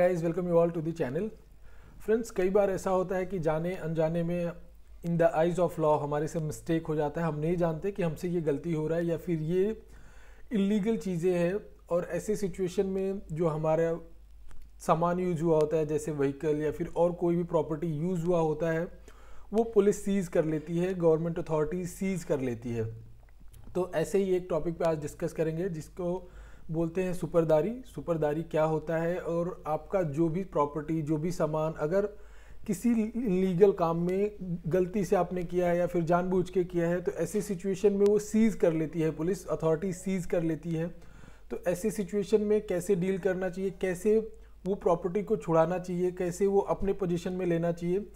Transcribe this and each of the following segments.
guys welcome you all to the channel friends कई बार ऐसा होता है कि जाने अनजाने में in the eyes of law हमारे से मिस्टेक हो जाता है हम नहीं जानते कि हमसे ये गलती हो रहा है या फिर ये इलीगल चीज़ें हैं और ऐसे सिचुएशन में जो हमारा सामान यूज हुआ होता है जैसे व्हीकल या फिर और कोई भी प्रॉपर्टी यूज़ हुआ होता है वो पुलिस सीज़ कर लेती है गवर्नमेंट अथॉरिटी सीज़ कर लेती है तो ऐसे ही एक टॉपिक पे आज डिस्कस करेंगे जिसको बोलते हैं सुपरदारी सुपरदारी क्या होता है और आपका जो भी प्रॉपर्टी जो भी सामान अगर किसी लीगल काम में गलती से आपने किया है या फिर जानबूझ के किया है तो ऐसी सिचुएशन में वो सीज़ कर लेती है पुलिस अथॉरिटी सीज़ कर लेती है तो ऐसी सिचुएशन में कैसे डील करना चाहिए कैसे वो प्रॉपर्टी को छुड़ाना चाहिए कैसे वो अपने पोजीशन में लेना चाहिए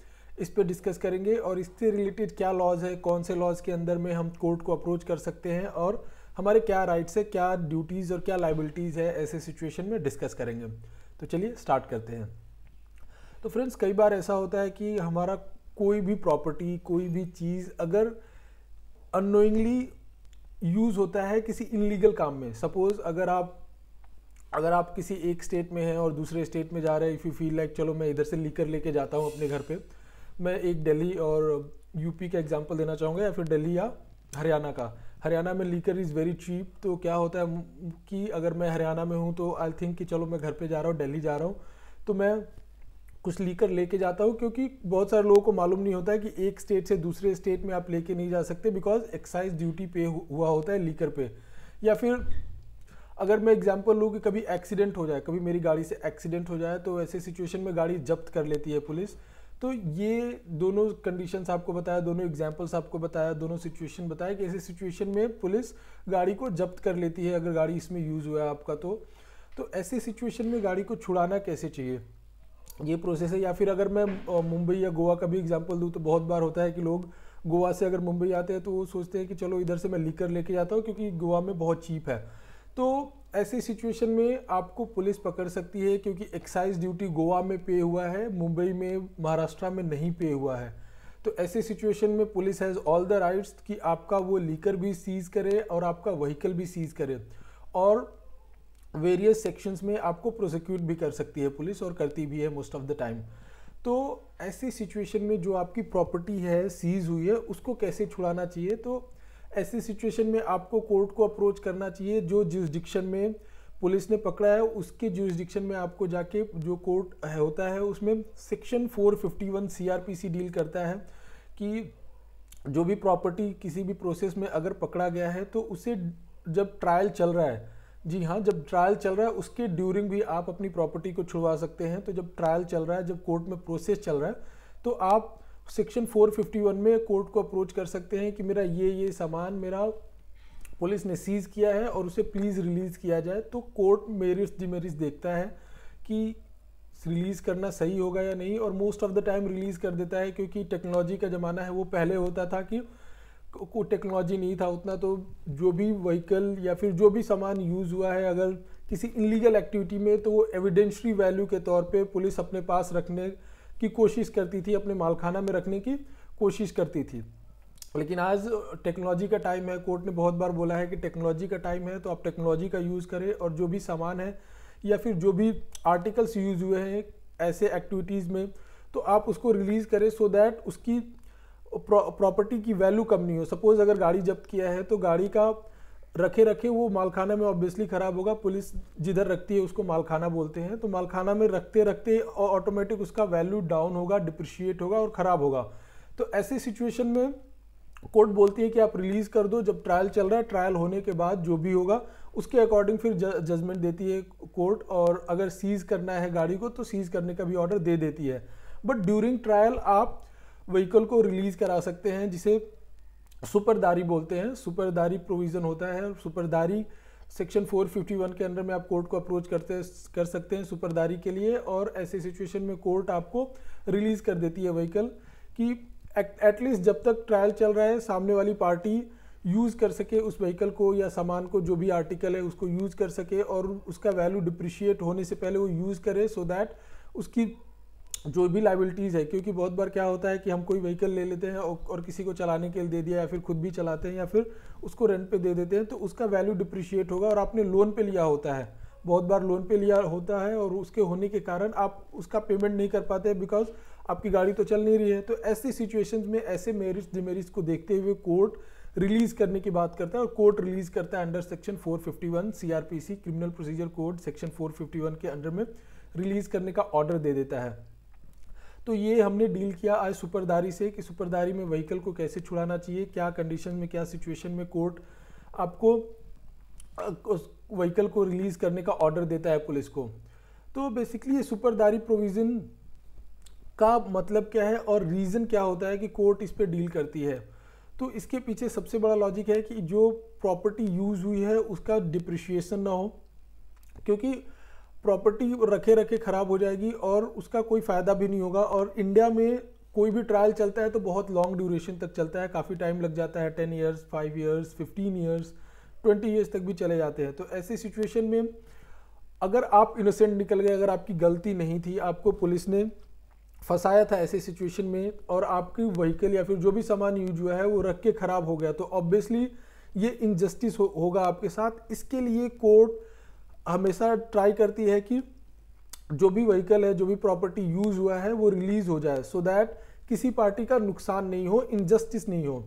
इस पर डिस्कस करेंगे और इससे रिलेटेड क्या लॉज है कौन से लॉज के अंदर में हम कोर्ट को अप्रोच कर सकते हैं और हमारे क्या राइट्स है क्या ड्यूटीज़ और क्या लाइबिलिटीज़ है ऐसे सिचुएशन में डिस्कस करेंगे तो चलिए स्टार्ट करते हैं तो फ्रेंड्स कई बार ऐसा होता है कि हमारा कोई भी प्रॉपर्टी कोई भी चीज़ अगर अनोइंगली यूज़ होता है किसी इनलीगल काम में सपोज़ अगर आप अगर आप किसी एक स्टेट में हैं और दूसरे स्टेट में जा रहे हैं इफ़ यू फील लाइक चलो मैं इधर से लीकर लेके जाता हूँ अपने घर पे मैं एक दिल्ली और यूपी का एग्जांपल देना चाहूँगा या फिर दिल्ली या हरियाणा का हरियाणा में लीकर इज़ वेरी चीप तो क्या होता है कि अगर मैं हरियाणा में हूँ तो आई थिंक कि चलो मैं घर पे जा रहा हूँ दिल्ली जा रहा हूँ तो मैं कुछ लीकर लेके जाता हूँ क्योंकि बहुत सारे लोगों को मालूम नहीं होता है कि एक स्टेट से दूसरे स्टेट में आप लेके नहीं जा सकते बिकॉज एक्साइज ड्यूटी पे हुआ होता है लीकर पे या फिर अगर मैं एग्जाम्पल लूँ कि कभी एक्सीडेंट हो जाए कभी मेरी गाड़ी से एक्सीडेंट हो जाए तो ऐसे सिचुएशन में गाड़ी जब्त कर लेती है पुलिस तो ये दोनों कंडीशंस आपको बताया दोनों एग्जांपल्स आपको बताया दोनों सिचुएशन बताया कि ऐसी सिचुएशन में पुलिस गाड़ी को जब्त कर लेती है अगर गाड़ी इसमें यूज़ हुआ है आपका तो तो ऐसी सिचुएशन में गाड़ी को छुड़ाना कैसे चाहिए ये प्रोसेस है या फिर अगर मैं मुंबई या गोवा का भी एग्जाम्पल दूँ तो बहुत बार होता है कि लोग गोवा से अगर मुंबई आते हैं तो वो सोचते हैं कि चलो इधर से मैं लीकर लेके जाता हूँ क्योंकि गोवा में बहुत चीप है तो ऐसी सिचुएशन में आपको पुलिस पकड़ सकती है क्योंकि एक्साइज ड्यूटी गोवा में पे हुआ है मुंबई में महाराष्ट्र में नहीं पे हुआ है तो ऐसे सिचुएशन में police has all the rights कि आपका वो लीकर भी सीज़ करे और आपका व्हीकल भी सीज़ करे और वेरियस सेक्शंस में आपको प्रोसिक्यूट भी कर सकती है पुलिस और करती भी है मोस्ट ऑफ द टाइम तो ऐसी सिचुएशन में जो आपकी प्रॉपर्टी है सीज़ हुई है उसको कैसे छुड़ाना चाहिए तो ऐसी सिचुएशन में आपको कोर्ट को अप्रोच करना चाहिए जो डिक्शन में पुलिस ने पकड़ा है उसके जुरिस्डिक्शन में आपको जाके जो कोर्ट है होता है उसमें सेक्शन 451 सीआरपीसी डील करता है कि जो भी प्रॉपर्टी किसी भी प्रोसेस में अगर पकड़ा गया है तो उसे जब ट्रायल चल रहा है जी हाँ जब ट्रायल चल रहा है उसके ड्यूरिंग भी आप अपनी प्रॉपर्टी को छुड़वा सकते हैं तो जब ट्रायल चल रहा है जब कोर्ट में प्रोसेस चल रहा है तो आप सेक्शन 451 में कोर्ट को अप्रोच कर सकते हैं कि मेरा ये ये सामान मेरा पुलिस ने सीज किया है और उसे प्लीज़ रिलीज़ किया जाए तो कोर्ट मेरिट्स डिमेरिट्स देखता है कि रिलीज़ करना सही होगा या नहीं और most of the time release कर देता है क्योंकि टेक्नोलॉजी का ज़माना है वो पहले होता था कि को टेक्नोलॉजी नहीं था उतना तो जो भी व्हीकल या फिर जो भी सामान यूज़ हुआ है अगर किसी इनलीगल एक्टिविटी में तो वो एविडेंशरी वैल्यू के तौर पे पुलिस अपने पास रखने की कोशिश करती थी अपने मालखाना में रखने की कोशिश करती थी लेकिन आज टेक्नोलॉजी का टाइम है कोर्ट ने बहुत बार बोला है कि टेक्नोलॉजी का टाइम है तो आप टेक्नोलॉजी का यूज़ करें और जो भी सामान है या फिर जो भी आर्टिकल्स यूज़ हुए हैं ऐसे एक्टिविटीज़ में तो आप उसको रिलीज़ करें सो दैट उसकी प्रॉपर्टी की वैल्यू कम नहीं हो सपोज़ अगर गाड़ी जब्त किया है तो गाड़ी का रखे रखे वो मालखाना में ऑब्वियसली ख़राब होगा पुलिस जिधर रखती है उसको मालखाना बोलते हैं तो मालखाना में रखते रखते ऑटोमेटिक उसका वैल्यू डाउन होगा डिप्रिशिएट होगा और ख़राब होगा तो ऐसे सिचुएशन में कोर्ट बोलती है कि आप रिलीज़ कर दो जब ट्रायल चल रहा है ट्रायल होने के बाद जो भी होगा उसके अकॉर्डिंग फिर जजमेंट देती है कोर्ट और अगर सीज़ करना है गाड़ी को तो सीज़ करने का भी ऑर्डर दे देती है बट ड्यूरिंग ट्रायल आप व्हीकल को रिलीज़ करा सकते हैं जिसे सुपरदारी बोलते हैं सुपरदारी प्रोविज़न होता है सुपरदारी सेक्शन 451 के अंडर में आप कोर्ट को अप्रोच करते कर सकते हैं सुपरदारी के लिए और ऐसे सिचुएशन में कोर्ट आपको रिलीज़ कर देती है व्हीकल कि एटलीस्ट जब तक ट्रायल चल रहा है सामने वाली पार्टी यूज़ कर सके उस व्हीकल को या सामान को जो भी आर्टिकल है उसको यूज़ कर सके और उसका वैल्यू डिप्रिशिएट होने से पहले वो यूज़ करे सो so दैट उसकी जो भी लाइबिलिटीज़ है क्योंकि बहुत बार क्या होता है कि हम कोई व्हीकल ले लेते हैं और, किसी को चलाने के लिए दे दिया या फिर खुद भी चलाते हैं या फिर उसको रेंट पे दे देते हैं तो उसका वैल्यू डिप्रिशिएट होगा और आपने लोन पे लिया होता है बहुत बार लोन पे लिया होता है और उसके होने के कारण आप उसका पेमेंट नहीं कर पाते बिकॉज आपकी गाड़ी तो चल नहीं रही है तो ऐसी सिचुएशन में ऐसे मेरिट्स डिमेरिट्स को देखते हुए कोर्ट रिलीज़ करने की बात करता है और कोर्ट रिलीज़ करता है under section 451 CrPC criminal procedure code section 451 के अंडर में रिलीज़ करने का ऑर्डर दे देता है तो ये हमने डील किया आज सुपरदारी से कि सुपरदारी में व्हीकल को कैसे छुड़ाना चाहिए क्या कंडीशन में क्या सिचुएशन में कोर्ट आपको उस व्हीकल को रिलीज़ करने का ऑर्डर देता है पुलिस को तो बेसिकली ये सुपरदारी प्रोविज़न का मतलब क्या है और रीज़न क्या होता है कि कोर्ट इस पर डील करती है तो इसके पीछे सबसे बड़ा लॉजिक है कि जो प्रॉपर्टी यूज़ हुई है उसका डिप्रिशिएशन ना हो क्योंकि प्रॉपर्टी रखे रखे ख़राब हो जाएगी और उसका कोई फ़ायदा भी नहीं होगा और इंडिया में कोई भी ट्रायल चलता है तो बहुत लॉन्ग ड्यूरेशन तक चलता है काफ़ी टाइम लग जाता है ten years five years fifteen years twenty years तक भी चले जाते हैं तो ऐसी सिचुएशन में अगर आप इनोसेंट निकल गए अगर आपकी गलती नहीं थी आपको पुलिस ने फंसाया था ऐसे सिचुएशन में और आपकी व्हीकल या फिर जो भी सामान यूज हुआ है वो रख के ख़राब हो गया तो ऑब्वियसली ये इनजस्टिस हो, होगा आपके साथ इसके लिए कोर्ट हमेशा ट्राई करती है कि जो भी व्हीकल है जो भी प्रॉपर्टी यूज हुआ है वो रिलीज हो जाए सो so दैट किसी पार्टी का नुकसान नहीं हो इनजस्टिस नहीं हो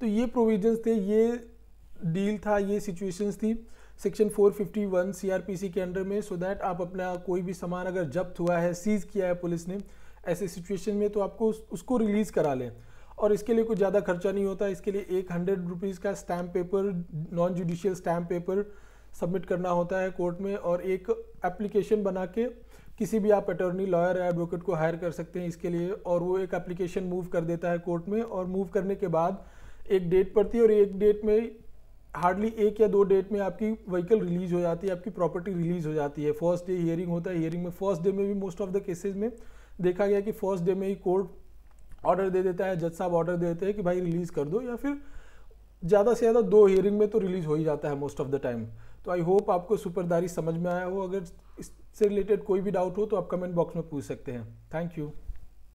तो ये प्रोविजंस थे ये डील था ये सिचुएशंस थी सेक्शन 451 सीआरपीसी के अंडर में सो so दैट आप अपना कोई भी सामान अगर जब्त हुआ है सीज किया है पुलिस ने ऐसे सिचुएशन में तो आपको उस, उसको रिलीज़ करा लें और इसके लिए कुछ ज़्यादा खर्चा नहीं होता इसके लिए एक हंड्रेड रुपीज़ का stamp paper non judicial stamp paper submit करना होता है कोर्ट में और एक एप्लीकेशन बना के किसी भी आप अटॉर्नी लॉयर या एडवोकेट को हायर कर सकते हैं इसके लिए और वो एक एप्लीकेशन मूव कर देता है कोर्ट में और मूव करने के बाद एक डेट पड़ती है और एक डेट में हार्डली एक या दो डेट में आपकी व्हीकल रिलीज हो जाती है आपकी प्रॉपर्टी रिलीज हो जाती है फर्स्ट डे हियरिंग होता है हियरिंग में फर्स्ट डे में भी मोस्ट ऑफ द केसेज में देखा गया कि फर्स्ट डे में ही कोर्ट ऑर्डर दे देता है जज साहब ऑर्डर दे देते हैं कि भाई रिलीज़ कर दो या फिर ज़्यादा से ज़्यादा दो हियरिंग में तो रिलीज़ हो ही जाता है मोस्ट ऑफ द टाइम तो आई होप आपको सुपरदारी समझ में आया हो अगर इससे रिलेटेड कोई भी डाउट हो तो आप कमेंट बॉक्स में पूछ सकते हैं थैंक यू